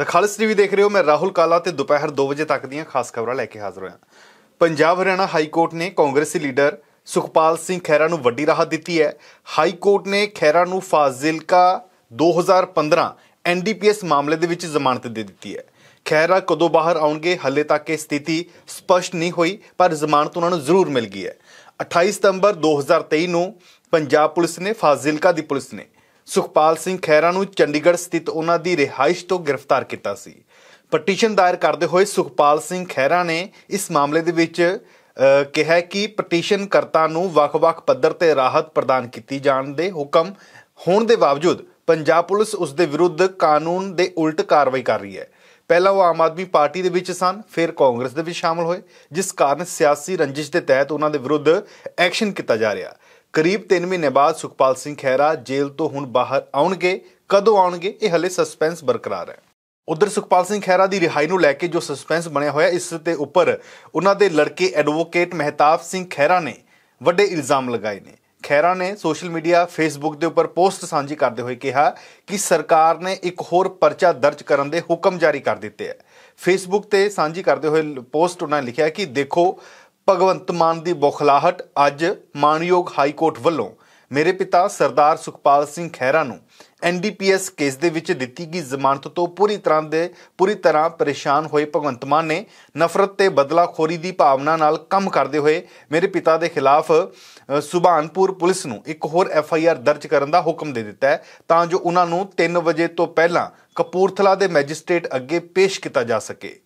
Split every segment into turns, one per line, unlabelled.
ਨਖਾਲਸ TV ਦੇਖ ਰਹੇ ਹੋ ਮੈਂ ਰਾਹੁਲ ਕਾਲਾ ਤੇ ਦੁਪਹਿਰ 2 ਵਜੇ ਤੱਕ ਦੀਆਂ ਖਾਸ ਖਬਰਾਂ ਲੈ ਕੇ ਹਾਜ਼ਰ ਹੋਇਆ ਪੰਜਾਬ ਹਰਿਆਣਾ ਹਾਈ ਕੋਰਟ ਨੇ ਕਾਂਗਰਸੀ ਲੀਡਰ ਸੁਖਪਾਲ ਸਿੰਘ ਖੈਰਾ ਨੂੰ ਵੱਡੀ ਰਾਹਤ ਦਿੱਤੀ ਹੈ ਹਾਈ ਕੋਰਟ ਨੇ ਖੈਰਾ ਨੂੰ ਫਾਜ਼ਿਲਕਾ 2015 ਐਨਡੀਪੀਐਸ ਮਾਮਲੇ ਦੇ ਵਿੱਚ ਜ਼ਮਾਨਤ ਦੇ ਦਿੱਤੀ ਹੈ ਖੈਰਾ ਕਦੋਂ ਬਾਹਰ ਆਉਣਗੇ ਹੱਲੇ ਤੱਕ ਇਹ ਸਥਿਤੀ ਸਪਸ਼ਟ ਨਹੀਂ ਹੋਈ ਪਰ ਜ਼ਮਾਨਤ ਉਹਨਾਂ ਨੂੰ ਜ਼ਰੂਰ ਮਿਲ ਗਈ ਹੈ 28 ਸਤੰਬਰ 2023 ਨੂੰ ਪੰਜਾਬ ਪੁਲਿਸ ਨੇ ਫਾਜ਼ਿਲਕਾ ਦੀ ਪੁਲਿਸ ਨੇ ਸੁਖਪਾਲ ਸਿੰਘ ਖੈਰਾ ਨੂੰ ਚੰਡੀਗੜ੍ਹ ਸਥਿਤ ਉਹਨਾਂ ਦੀ ਰਿਹਾਇਸ਼ ਤੋਂ ਗ੍ਰਿਫਤਾਰ ਕੀਤਾ ਸੀ ਪਟੀਸ਼ਨ ਦਾਇਰ ਕਰਦੇ ਹੋਏ ਸੁਖਪਾਲ ਸਿੰਘ ਖੈਰਾ ਨੇ ਇਸ ਮਾਮਲੇ ਦੇ ਵਿੱਚ ਕਿਹਾ ਕਿ ਪਟੀਸ਼ਨ ਕਰਤਾ ਨੂੰ ਵੱਖ-ਵੱਖ ਪੱਧਰ ਤੇ ਰਾਹਤ ਪ੍ਰਦਾਨ ਕੀਤੀ ਜਾਣ ਦੇ ਹੁਕਮ ਹੋਣ ਦੇ ਬਾਵਜੂਦ ਪੰਜਾਬ ਪੁਲਿਸ ਉਸ ਦੇ ਵਿਰੁੱਧ ਕਾਨੂੰਨ ਦੇ ਉਲਟ ਕਾਰਵਾਈ ਕਰ ਰਹੀ ਹੈ ਪਹਿਲਾਂ ਉਹ ਆਮ ਆਦਮੀ ਪਾਰਟੀ ਦੇ ਵਿੱਚ ਸਨ ਫਿਰ ਕਾਂਗਰਸ ਦੇ ਵਿੱਚ ਸ਼ਾਮਲ ਹੋਏ ਜਿਸ ਕਾਰਨ ਸਿਆਸੀ ਰੰਜਿਸ਼ ਦੇ ਤਹਿਤ ਉਹਨਾਂ ਦੇ ਵਿਰੁੱਧ ਐਕਸ਼ਨ ਕੀਤਾ ਜਾ ਰਿਹਾ ਕਰੀਬ 3 ਮਹੀਨੇ ਬਾਅਦ ਸੁਖਪਾਲ ਸਿੰਘ ਖਹਿਰਾ ਜੇਲ੍ਹ ਤੋਂ ਹੁਣ ਬਾਹਰ ਆਉਣਗੇ ਕਦੋਂ ਆਉਣਗੇ ਇਹ ਹਲੇ ਸਸਪੈਂਸ ਬਰਕਰਾਰ ਹੈ ਉਧਰ ਸੁਖਪਾਲ ਸਿੰਘ ਖਹਿਰਾ ਦੀ ਰਿਹਾਈ ਨੂੰ ਲੈ ਕੇ ਜੋ ਸਸਪੈਂਸ ਬਣਿਆ ਹੋਇਆ ਇਸ ਤੇ ਉੱਪਰ ਉਹਨਾਂ ਦੇ ਲੜਕੇ ਐਡਵੋਕੇਟ ਮਹਿਤਾਬ ਸਿੰਘ ਖਹਿਰਾ ਨੇ ਵੱਡੇ ਇਲਜ਼ਾਮ ਲਗਾਏ ਨੇ ਖੈਰਾ ਨੇ ਸੋਸ਼ਲ ਮੀਡੀਆ ਫੇਸਬੁੱਕ ਦੇ ਉੱਪਰ ਪੋਸਟ ਸਾਂਝੀ ਕਰਦੇ ਹੋਏ ਕਿਹਾ ਕਿ ਸਰਕਾਰ ਨੇ ਇੱਕ ਹੋਰ ਪਰਚਾ ਦਰਜ ਕਰਨ ਦੇ ਹੁਕਮ ਜਾਰੀ ਕਰ ਦਿੱਤੇ ਹੈ ਫੇਸਬੁੱਕ ਤੇ ਸਾਂਝੀ ਕਰਦੇ ਹੋਏ ਪੋਸਟ ਉਹਨਾਂ ਨੇ ਲਿਖਿਆ ਕਿ ਦੇਖੋ ਭਗਵੰਤ ਮਾਨ ਦੀ ਬੁਖਲਾਹਟ ਅੱਜ ਮਾਨਯੋਗ ਹਾਈ ਕੋਰਟ ਵੱਲੋਂ ਮੇਰੇ ਪਿਤਾ ਸਰਦਾਰ ਸੁਖਪਾਲ ਸਿੰਘ ਖਹਿਰਾ ਨੂੰ ਐਨਡੀਪੀਐਸ ਕੇਸ ਦੇ ਵਿੱਚ ਦਿੱਤੀ ਗਈ ਜ਼ਮਾਨਤ ਤੋਂ ਪੂਰੀ ਤਰ੍ਹਾਂ ਦੇ ਪੂਰੀ ਤਰ੍ਹਾਂ ਪਰੇਸ਼ਾਨ ਹੋਏ ਭਗਵੰਤ ਮਾਨ ਨੇ ਨਫ਼ਰਤ ਤੇ ਬਦਲਾਖੋਰੀ ਦੀ ਭਾਵਨਾ ਨਾਲ ਕੰਮ ਕਰਦੇ ਹੋਏ ਮੇਰੇ ਪਿਤਾ ਦੇ ਖਿਲਾਫ ਸੁਭਾਨਪੁਰ ਪੁਲਿਸ ਨੂੰ ਇੱਕ ਹੋਰ ਐਫਆਈਆਰ ਦਰਜ ਕਰਨ ਦਾ ਹੁਕਮ ਦੇ ਦਿੱਤਾ ਹੈ ਤਾਂ ਜੋ ਉਹਨਾਂ ਨੂੰ 3 ਵਜੇ ਤੋਂ ਪਹਿਲਾਂ ਕਪੂਰਥਲਾ ਦੇ ਮੈਜਿਸਟ੍ਰੇਟ ਅੱਗੇ ਪੇਸ਼ ਕੀਤਾ ਜਾ ਸਕੇ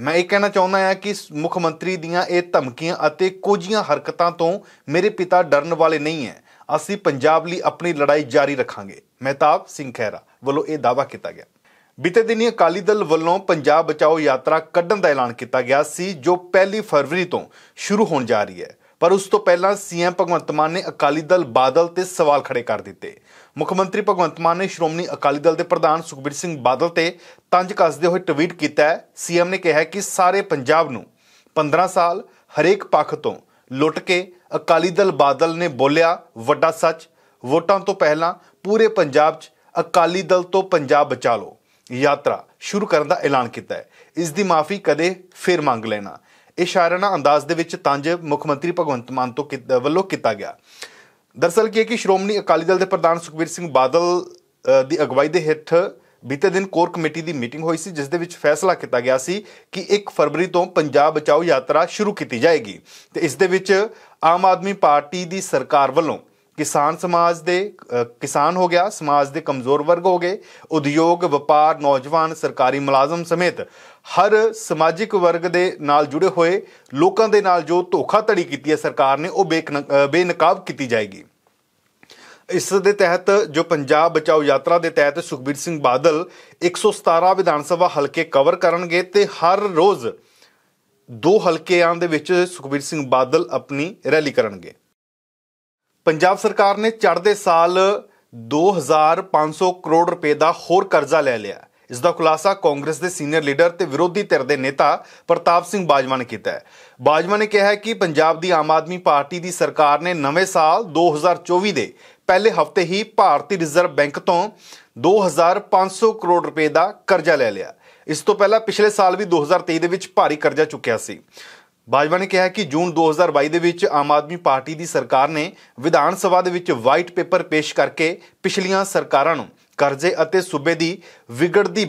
ਮੈਂ ਇਹ ਕਹਿਣਾ ਚਾਹੁੰਦਾ ਹਾਂ ਕਿ ਮੁੱਖ ਮੰਤਰੀ ਦੀਆਂ ਇਹ ਧਮਕੀਆਂ ਅਤੇ ਕੋਝੀਆਂ ਹਰਕਤਾਂ ਤੋਂ ਮੇਰੇ ਪਿਤਾ ਡਰਨ ਵਾਲੇ ਨਹੀਂ ਹੈ ਅਸੀਂ ਪੰਜਾਬ ਲਈ ਆਪਣੀ ਲੜਾਈ ਜਾਰੀ ਰੱਖਾਂਗੇ ਮਹਿਤਾਬ ਸਿੰਘ ਖੈਰਾ ਵੱਲੋਂ ਇਹ ਦਾਵਾ ਕੀਤਾ ਗਿਆ ਬੀਤੇ ਦਿਨੀ ਅਕਾਲੀ ਦਲ ਵੱਲੋਂ ਪੰਜਾਬ ਬਚਾਓ ਯਾਤਰਾ ਕੱਢਣ ਦਾ ਐਲਾਨ ਕੀਤਾ ਗਿਆ ਸੀ ਜੋ 1 ਫਰਵਰੀ ਤੋਂ ਸ਼ੁਰੂ ਹੋਣ ਜਾ ਰਹੀ ਹੈ ਪਰ ਉਸ ਤੋਂ ਪਹਿਲਾਂ ਸੀਐਮ ਭਗਵੰਤ ਮਾਨ ਨੇ ਅਕਾਲੀ ਦਲ ਬਾਦਲ ਤੇ ਸਵਾਲ ਖੜੇ ਕਰ ਦਿੱਤੇ ਮੁੱਖ ਮੰਤਰੀ ਭਗਵੰਤ ਮਾਨ ਨੇ ਸ਼੍ਰੋਮਣੀ ਅਕਾਲੀ ਦਲ ਦੇ ਪ੍ਰਧਾਨ ਸੁਖਬੀਰ ਸਿੰਘ ਬਾਦਲ ਤੇ ਤੰਜ ਕੱਸਦੇ ਹੋਏ ਟਵੀਟ ਕੀਤਾ ਹੈ ਸੀਐਮ ਨੇ ਕਿਹਾ ਕਿ ਸਾਰੇ ਪੰਜਾਬ ਨੂੰ 15 ਸਾਲ ਹਰੇਕ ਪੱਖ ਤੋਂ ਲੁੱਟ ਕੇ ਅਕਾਲੀ ਦਲ ਬਾਦਲ ਨੇ ਬੋਲਿਆ ਵੱਡਾ ਸੱਚ ਵੋਟਾਂ ਤੋਂ ਪਹਿਲਾਂ ਪੂਰੇ ਪੰਜਾਬ 'ਚ ਅਕਾਲੀ ਦਲ ਤੋਂ ਪੰਜਾਬ ਬਚਾ ਲਓ ਯਾਤਰਾ ਸ਼ੁਰੂ ਕਰਨ ਦਾ ਐਲਾਨ ਕੀਤਾ ਹੈ ਇਸ ਦੀ ਮਾਫੀ ਕਦੇ ਫੇਰ ਮੰਗ ਲੈਣਾ ਨਾ ਅੰਦਾਜ਼ ਦੇ ਵਿੱਚ ਤੰਜ ਮੁੱਖ ਮੰਤਰੀ ਭਗਵੰਤ ਮਾਨ ਤੋਂ ਵੱਲੋਂ ਕੀਤਾ ਗਿਆ ਦਰਸਲ ਕੀ ਹੈ ਕਿ ਸ਼੍ਰੋਮਣੀ ਅਕਾਲੀ ਦਲ ਦੇ ਪ੍ਰਧਾਨ ਸੁਖਬੀਰ ਸਿੰਘ ਬਾਦਲ ਦੀ ਅਗਵਾਈ ਦੇ ਹੇਠ ਬੀਤੇ ਦਿਨ ਕੋਰ ਕਮੇਟੀ ਦੀ ਮੀਟਿੰਗ ਹੋਈ ਸੀ ਜਿਸ ਦੇ ਵਿੱਚ ਫੈਸਲਾ ਕੀਤਾ ਗਿਆ ਸੀ ਕਿ 1 ਫਰਵਰੀ ਤੋਂ ਪੰਜਾਬ ਬਚਾਓ ਯਾਤਰਾ ਸ਼ੁਰੂ ਕੀਤੀ ਜਾਏਗੀ ਤੇ ਇਸ ਦੇ ਵਿੱਚ ਆਮ ਆਦਮੀ ਪਾਰਟੀ ਦੀ ਸਰਕਾਰ ਵੱਲੋਂ ਕਿਸਾਨ ਸਮਾਜ ਦੇ ਕਿਸਾਨ ਹੋ ਗਿਆ ਸਮਾਜ ਦੇ ਕਮਜ਼ੋਰ ਵਰਗ ਹੋ ਗਏ ਉਦਯੋਗ ਵਪਾਰ ਨੌਜਵਾਨ ਸਰਕਾਰੀ ਮੁਲਾਜ਼ਮ ਸਮੇਤ ਹਰ ਸਮਾਜਿਕ ਵਰਗ ਦੇ ਨਾਲ ਜੁੜੇ ਹੋਏ ਲੋਕਾਂ ਦੇ ਨਾਲ ਜੋ ਧੋਖਾਧੜੀ ਕੀਤੀ ਹੈ ਸਰਕਾਰ ਨੇ ਉਹ ਬੇਨਕਾਬ ਕੀਤੀ ਜਾਏਗੀ ਇਸ ਦੇ ਤਹਿਤ ਜੋ ਪੰਜਾਬ ਬਚਾਓ ਯਾਤਰਾ ਦੇ ਤਹਿਤ ਸੁਖਬੀਰ ਸਿੰਘ ਬਾਦਲ 117 ਵਿਧਾਨ ਸਭਾ ਹਲਕੇ ਕਵਰ ਕਰਨਗੇ ਤੇ ਹਰ ਰੋਜ਼ ਦੋ ਹਲਕਿਆਂ ਦੇ ਵਿੱਚ ਸੁਖਬੀਰ ਸਿੰਘ ਬਾਦਲ ਆਪਣੀ ਰੈਲੀ ਕਰਨਗੇ ਪੰਜਾਬ ਸਰਕਾਰ ਨੇ ਚੜ੍ਹਦੇ ਸਾਲ 2500 ਕਰੋੜ ਰੁਪਏ ਦਾ ਹੋਰ ਕਰਜ਼ਾ ਲੈ ਲਿਆ ਇਸ ਦਾ ਖੁਲਾਸਾ ਕਾਂਗਰਸ ਦੇ ਸੀਨੀਅਰ ਲੀਡਰ ਤੇ ਵਿਰੋਧੀ ਧਿਰ ਦੇ ਨੇਤਾ ਪ੍ਰਤਾਪ ਸਿੰਘ ਬਾਜਵਾ ਨੇ ਕੀਤਾ ਹੈ ਬਾਜਵਾ ਨੇ ਕਿਹਾ ਹੈ ਕਿ ਪੰਜਾਬ ਦੀ ਆਮ ਆਦਮੀ ਪਾਰਟੀ ਦੀ ਸਰਕਾਰ ਨੇ ਨਵੇਂ ਸਾਲ 2024 ਦੇ ਪਹਿਲੇ ਹਫ਼ਤੇ ਹੀ ਭਾਰਤੀ ਰਿਜ਼ਰਵ ਬੈਂਕ ਤੋਂ 2500 ਕਰੋੜ ਰੁਪਏ ਦਾ ਕਰਜ਼ਾ ਲੈ ਲਿਆ ਇਸ ਤੋਂ ਪਹਿਲਾਂ ਪਿਛਲੇ ਸਾਲ ਵੀ 2023 ਦੇ ਵਿੱਚ ਭਾਰੀ ਕਰਜ਼ਾ ਚੁੱਕਿਆ ਸੀ ਬਾਜਵਾ ਨੇ ਕਿਹਾ ਕਿ ਜੂਨ 2022 ਦੇ ਵਿੱਚ ਆਮ ਆਦਮੀ ਪਾਰਟੀ ਦੀ ਸਰਕਾਰ ਨੇ ਵਿਧਾਨ ਸਭਾ ਦੇ ਵਿੱਚ ਵਾਈਟ ਪੇਪਰ ਪੇਸ਼ ਕਰਕੇ ਪਿਛਲੀਆਂ ਸਰਕਾਰਾਂ ਨੂੰ ਕਰਜ਼ੇ ਅਤੇ ਸੂਬੇ ਦੀ ਵਿਗੜਦੀ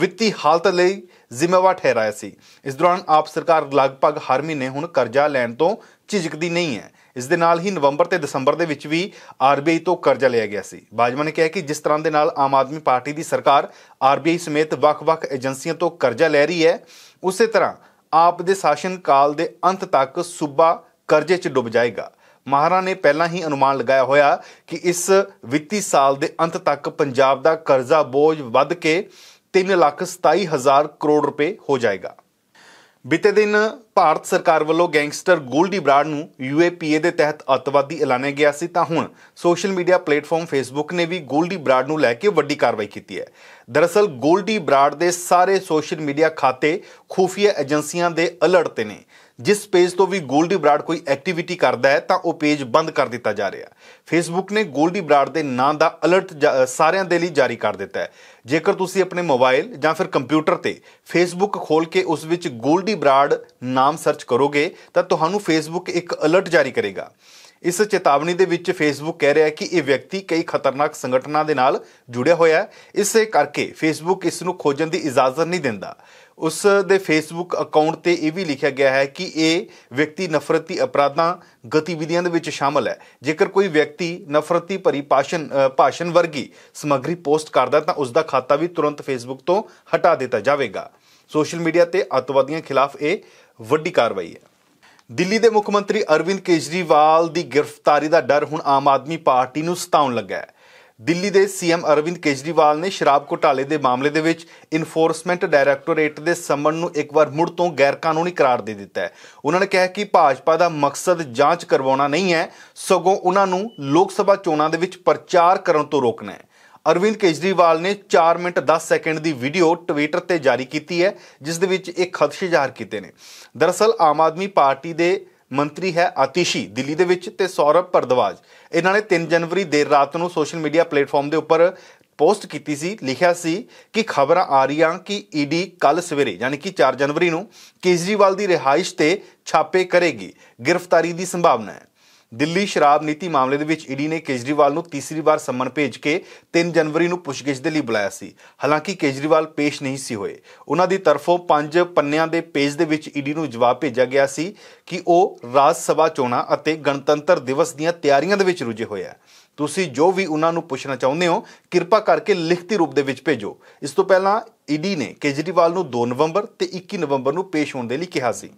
ਵਿੱਤੀ ਹਾਲਤ ਲਈ ਜ਼ਿੰਮੇਵਾਰ ਠਹਿਰਾਇਆ ਸੀ ਇਸ ਦੌਰਾਨ ਆਪ ਸਰਕਾਰ ਲਗਭਗ ਹਰ ਮਹੀਨੇ ਹੁਣ ਕਰਜ਼ਾ ਲੈਣ ਤੋਂ ਝਿਜਕਦੀ ਨਹੀਂ ਹੈ ਇਸ ਦੇ ਨਾਲ ਹੀ ਨਵੰਬਰ ਤੇ ਦਸੰਬਰ ਦੇ ਵਿੱਚ ਵੀ ਆਰਬੀਆਈ ਤੋਂ ਕਰਜ਼ਾ ਲਿਆ ਗਿਆ ਸੀ ਬਾਜਵਾ ਨੇ ਕਿਹਾ ਕਿ ਜਿਸ ਤਰ੍ਹਾਂ ਦੇ ਨਾਲ ਆਮ ਆਦਮੀ ਪਾਰਟੀ ਦੀ ਸਰਕਾਰ ਆਰਬੀਆਈ ਸਮੇਤ ਵੱਖ-ਵੱਖ ਏਜੰਸੀਆਂ ਤੋਂ ਕਰਜ਼ਾ ਲੈ ਰਹੀ ਹੈ ਉਸੇ ਤਰ੍ਹਾਂ ਆਪ ਦੇ ਸ਼ਾਸਨ ਕਾਲ ਦੇ ਅੰਤ ਤੱਕ ਸੂਬਾ ਕਰਜ਼ੇ 'ਚ ਡੁੱਬ ਜਾਏਗਾ ਮਹਾਰਾ ਨੇ ਪਹਿਲਾਂ ਹੀ ਅਨੁਮਾਨ ਲਗਾਇਆ ਹੋਇਆ ਕਿ ਇਸ ਵਿੱਤੀ ਸਾਲ ਦੇ ਅੰਤ ਤੱਕ ਪੰਜਾਬ ਦਾ ਕਰਜ਼ਾ ਬੋਝ ਵੱਧ ਕੇ 3 ਲੱਖ 27 ਹਜ਼ਾਰ ਕਰੋੜ ਰੁਪਏ ਹੋ ਜਾਏਗਾ ਬੀਤੇ ਦਿਨ ਭਾਰਤ ਸਰਕਾਰ ਵੱਲੋਂ ਗੈਂਗਸਟਰ ਗੋਲਡੀ ਬਰਾੜ ਨੂੰ ਯੂਏਪੀਏ ਦੇ ਤਹਿਤ ਅਤਵਾਦੀ ਐਲਾਨਿਆ ਗਿਆ ਸੀ ਤਾਂ ਹੁਣ ਸੋਸ਼ਲ ਮੀਡੀਆ ਪਲੇਟਫਾਰਮ ਫੇਸਬੁੱਕ ਨੇ ਵੀ ਗੋਲਡੀ ਬਰਾੜ ਨੂੰ ਲੈ ਕੇ ਵੱਡੀ ਕਾਰਵਾਈ ਕੀਤੀ ਹੈ ਦਰਅਸਲ ਗੋਲਡੀ ਬਰਾੜ ਦੇ ਸਾਰੇ ਸੋਸ਼ਲ ਮੀਡੀਆ ਖਾਤੇ ਖੂਫੀਆ ਏਜੰਸੀਆਂ ਦੇ ਅਲਰਟ ਤੇ ਨੇ ਜਿਸ ਪੇਜ ਤੋਂ ਵੀ ਗੋਲਡੀ ਬਰਾੜ ਕੋਈ ਐਕਟੀਵਿਟੀ ਕਰਦਾ ਹੈ ਤਾਂ ਉਹ ਪੇਜ ਬੰਦ ਕਰ ਦਿੱਤਾ ਜਾ ਰਿਹਾ ਹੈ ਫੇਸਬੁੱਕ ਨੇ ਗੋਲਡੀ ਬਰਾੜ ਦੇ ਨਾਂ ਦਾ ਅਲਰਟ ਸਾਰਿਆਂ ਦੇ ਲਈ ਜਾਰੀ ਕਰ ਦਿੱਤਾ ਹੈ ਜੇਕਰ ਤੁਸੀਂ ਆਪਣੇ ਮੋਬਾਈਲ ਜਾਂ ਫਿਰ ਕੰਪਿਊਟਰ ਤੇ ਫੇਸਬੁੱਕ ਖੋਲ ਕੇ ਉਸ ਵਿੱਚ ਗੋਲਡੀ ਬਰਾੜ ਨਾਮ ਸਰਚ ਕਰੋਗੇ ਤਾਂ ਤੁਹਾਨੂੰ ਫੇਸਬੁੱਕ ਇੱਕ ਅਲਰਟ ਜਾਰੀ ਕਰੇਗਾ ਇਸ ਚੇਤਾਵਨੀ ਦੇ ਵਿੱਚ ਫੇਸਬੁੱਕ ਕਹਿ ਰਿਹਾ ਹੈ ਕਿ ਇਹ ਵਿਅਕਤੀ ਕਈ ਖਤਰਨਾਕ ਸੰਗਠਨਾਂ ਦੇ ਨਾਲ ਜੁੜਿਆ ਹੋਇਆ ਹੈ ਇਸੇ ਕਰਕੇ ਫੇਸਬੁੱਕ ਇਸ ਨੂੰ ਖੋਜਣ ਦੀ ਇਜਾਜ਼ਤ ਨਹੀਂ ਦਿੰਦਾ ਉਸ ਦੇ ਫੇਸਬੁੱਕ ਅਕਾਊਂਟ ਤੇ ਇਹ ਵੀ ਲਿਖਿਆ ਗਿਆ ਹੈ ਕਿ ਇਹ ਵਿਅਕਤੀ ਨਫ਼ਰਤੀ ਅਪਰਾਧਾਂ ਗਤੀਵਿਧੀਆਂ ਦੇ ਵਿੱਚ ਸ਼ਾਮਲ ਹੈ ਜੇਕਰ ਕੋਈ ਵਿਅਕਤੀ ਨਫ਼ਰਤੀ ਭਰੀ ਭਾਸ਼ਣ ਭਾਸ਼ਣ ਵਰਗੀ ਸਮੱਗਰੀ ਪੋਸਟ ਕਰਦਾ ਤਾਂ ਉਸ ਦਾ ਖਾਤਾ ਵੀ ਤੁਰੰਤ ਫੇਸਬੁੱਕ ਤੋਂ ਹਟਾ ਦਿੱਤਾ ਜਾਵੇਗਾ ਸੋਸ਼ਲ ਮੀਡੀਆ ਤੇ ਅਤਵਾਦੀਆਂ ਖਿਲਾਫ ਇਹ ਵੱਡੀ ਕਾਰਵਾਈ ਹੈ ਦਿੱਲੀ ਦੇ ਮੁੱਖ ਮੰਤਰੀ ਅਰਵਿੰਦ ਕੇਜਰੀਵਾਲ ਦੀ ਗ੍ਰਿਫਤਾਰੀ ਦਾ ਡਰ ਹੁਣ ਆਮ ਆਦਮੀ ਪਾਰਟੀ ਨੂੰ ਸਤਾਉਣ ਲੱਗਾ ਹੈ ਦਿੱਲੀ ਦੇ ਸੀਐਮ ਅਰਵਿੰਦ ਕੇਜਰੀਵਾਲ ਨੇ ਸ਼ਰਾਬ ਘੁਟਾਲੇ ਦੇ ਮਾਮਲੇ ਦੇ ਵਿੱਚ ਇਨਫੋਰਸਮੈਂਟ ਡਾਇਰੈਕਟੋਰੇਟ ਦੇ ਸਮਨ ਨੂੰ ਇੱਕ ਵਾਰ ਮੁੜ ਤੋਂ ਗੈਰ ਕਾਨੂੰਨੀ ਕਰਾਰ ਦੇ ਦਿੱਤਾ ਹੈ ਉਹਨਾਂ ਨੇ ਕਿਹਾ ਕਿ ਭਾਜਪਾ ਦਾ ਮਕਸਦ ਜਾਂਚ ਕਰਵਾਉਣਾ ਨਹੀਂ ਹੈ ਸਗੋਂ ਉਹਨਾਂ ਨੂੰ ਲੋਕ ਸਭਾ ਚੋਣਾਂ ਦੇ ਵਿੱਚ ਪ੍ਰਚਾਰ ਕਰਨ ਤੋਂ ਰੋਕਣਾ ਹੈ ਅਰਵਿੰਦ ਕੇਜਰੀਵਾਲ ਨੇ 4 ਮਿੰਟ 10 ਸੈਕਿੰਡ ਦੀ ਵੀਡੀਓ ਟਵਿੱਟਰ ਤੇ ਜਾਰੀ ਕੀਤੀ ਹੈ ਜਿਸ ਦੇ ਵਿੱਚ ਇੱਕ ਖਦਸ਼ੇ ਜ਼ਾਹਰ ਕੀਤੇ ਨੇ ਦਰਅਸਲ ਆਮ ਆਦਮੀ ਪਾਰਟੀ ਦੇ ਮੰਤਰੀ ਹੈ ਆਤਿਸ਼ੀ ਦਿੱਲੀ ਦੇ ਵਿੱਚ ਤੇ ਸੌਰਵ ਪਰਦਵਾਜ ਇਹਨਾਂ ਨੇ 3 ਜਨਵਰੀ ਦੇਰ ਰਾਤ ਨੂੰ ਸੋਸ਼ਲ ਮੀਡੀਆ ਪਲੇਟਫਾਰਮ ਦੇ ਉੱਪਰ ਪੋਸਟ ਕੀਤੀ ਸੀ ਲਿਖਿਆ ਸੀ ਕਿ ਖਬਰਾਂ ਆ ਰਹੀਆਂ ਕਿ ਈਡੀ ਕੱਲ ਸਵੇਰੇ ਯਾਨੀ ਕਿ 4 ਜਨਵਰੀ ਨੂੰ ਕੇਜਰੀਵਾਲ ਦੀ ਰਿਹਾਇਸ਼ ਤੇ ਛਾਪੇ ਕਰੇਗੀ ਗ੍ਰਿਫਤਾਰੀ ਦੀ ਸੰਭਾਵਨਾ ਹੈ ਦਿੱਲੀ ਸ਼ਰਾਬ ਨੀਤੀ ਮਾਮਲੇ ਦੇ ਵਿੱਚ ਈਡੀ ਨੇ ਕੇਜਰੀਵਾਲ ਨੂੰ ਤੀਸਰੀ ਵਾਰ ਸੰਮਨ ਭੇਜ ਕੇ 3 ਜਨਵਰੀ ਨੂੰ ਪੁੱਛਗਿੱਛ ਦੇ ਲਈ ਬੁਲਾਇਆ ਸੀ ਹਾਲਾਂਕਿ ਕੇਜਰੀਵਾਲ ਪੇਸ਼ ਨਹੀਂ ਸੀ ਹੋਏ ਉਹਨਾਂ ਦੀ ਤਰਫੋਂ ਪੰਜ ਪੰਨਿਆਂ ਦੇ ਪੇਜ ਦੇ ਵਿੱਚ ਈਡੀ ਨੂੰ ਜਵਾਬ ਭੇਜਿਆ ਗਿਆ ਸੀ ਕਿ ਉਹ ਰਾਜ ਸਭਾ ਚੋਣਾਂ ਅਤੇ ਗਣਤੰਤਰ ਦਿਵਸ ਦੀਆਂ ਤਿਆਰੀਆਂ ਦੇ ਵਿੱਚ ਰੁੱਝੇ ਹੋਏ ਆ ਤੁਸੀਂ ਜੋ ਵੀ ਉਹਨਾਂ ਨੂੰ ਪੁੱਛਣਾ ਚਾਹੁੰਦੇ ਹੋ ਕਿਰਪਾ ਕਰਕੇ ਲਿਖਤੀ ਰੂਪ ਦੇ ਵਿੱਚ ਭੇਜੋ ਇਸ ਤੋਂ ਪਹਿਲਾਂ ਈਡੀ ਨੇ ਕੇਜਰੀਵਾਲ ਨੂੰ 2 ਨਵੰਬਰ ਤੇ 21 ਨਵੰਬਰ ਨੂੰ ਪੇਸ਼ ਹੋਣ ਦੇ ਲਈ ਕਿਹਾ ਸੀ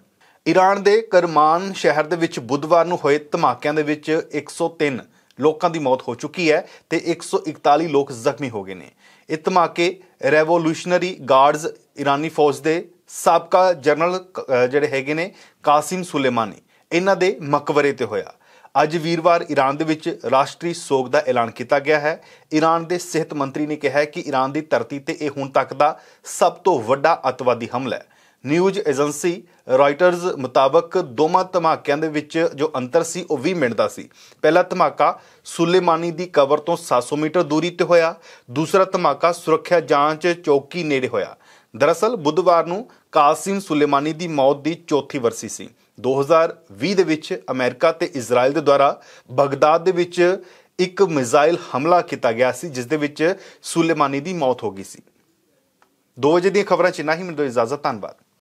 ਈਰਾਨ ਦੇ ਕਰਮਾਨ ਸ਼ਹਿਰ ਦੇ ਵਿੱਚ ਬੁੱਧਵਾਰ ਨੂੰ ਹੋਏ ਧਮਾਕਿਆਂ ਦੇ ਵਿੱਚ 103 ਲੋਕਾਂ ਦੀ ਮੌਤ ਹੋ ਚੁੱਕੀ ਹੈ ਤੇ 141 ਲੋਕ ਜ਼ਖਮੀ ਹੋ ਗਏ ਨੇ ਇਹ ਧਮਾਕੇ ਰੈਵੋਲੂਸ਼ਨਰੀ ਗਾਰਡਸ ਈਰਾਨੀ ਫੌਜ ਦੇ ਸਾਬਕਾ ਜਨਰਲ ਜਿਹੜੇ ਹੈਗੇ ਨੇ ਕਾਸਿਮ ਸੁਲੇਮਾਨੀ ਇਹਨਾਂ ਦੇ ਮਕਬਰੇ ਤੇ ਹੋਇਆ ਅੱਜ ਵੀਰਵਾਰ ਈਰਾਨ ਦੇ ਵਿੱਚ ਰਾਸ਼ਟਰੀ ਸੋਗ ਦਾ ਐਲਾਨ ਕੀਤਾ ਗਿਆ ਹੈ ਈਰਾਨ ਦੇ ਸਿਹਤ ਮੰਤਰੀ ਨੇ ਕਿਹਾ ਕਿ ਈਰਾਨ ਦੀ ਧਰਤੀ ਤੇ ਇਹ ਹੁਣ ਤੱਕ ਦਾ ਸਭ ਤੋਂ ਵੱਡਾ ਅਤਵਾਦੀ ਹਮਲਾ ਹੈ ਨਿਊਜ਼ ਏਜੰਸੀ ਰਾਈਟਰਸ ਮੁਤਾਬਕ ਦੋਮਾ ਧਮਾਕਿਆਂ ਦੇ ਵਿੱਚ ਜੋ ਅੰਤਰ ਸੀ ਉਹ 20 ਮਿੰਟ ਦਾ ਸੀ ਪਹਿਲਾ ਧਮਾਕਾ ਸੁਲੇਮਾਨੀ ਦੀ ਕਬਰ ਤੋਂ 700 ਮੀਟਰ ਦੂਰੀ ਤੇ ਹੋਇਆ ਦੂਸਰਾ ਧਮਾਕਾ ਸੁਰੱਖਿਆ ਜਾਂਚ ਚੌਕੀ ਨੇੜੇ ਹੋਇਆ ਦਰਅਸਲ ਬੁੱਧਵਾਰ ਨੂੰ ਕਾਸਿਮ ਸੁਲੇਮਾਨੀ ਦੀ ਮੌਤ ਦੀ ਚੌਥੀ ਵਰਸੀ ਸੀ 2020 ਦੇ ਵਿੱਚ ਅਮਰੀਕਾ ਤੇ ਇਜ਼ਰਾਈਲ ਦੇ ਦੁਆਰਾ ਬਗਦਾਦ ਦੇ ਵਿੱਚ ਇੱਕ ਮਿਜ਼ਾਈਲ ਹਮਲਾ ਕੀਤਾ ਗਿਆ ਸੀ ਜਿਸ ਦੇ ਵਿੱਚ ਸੁਲੇਮਾਨੀ ਦੀ ਮੌਤ ਹੋ ਗਈ ਸੀ 2 ਵਜੇ ਦੀਆਂ ਖਬਰਾਂ ਚ ਨਹੀਂ ਮਿਲਦੋ ਇਜਾਜ਼ਤ ਧੰਨਵਾਦ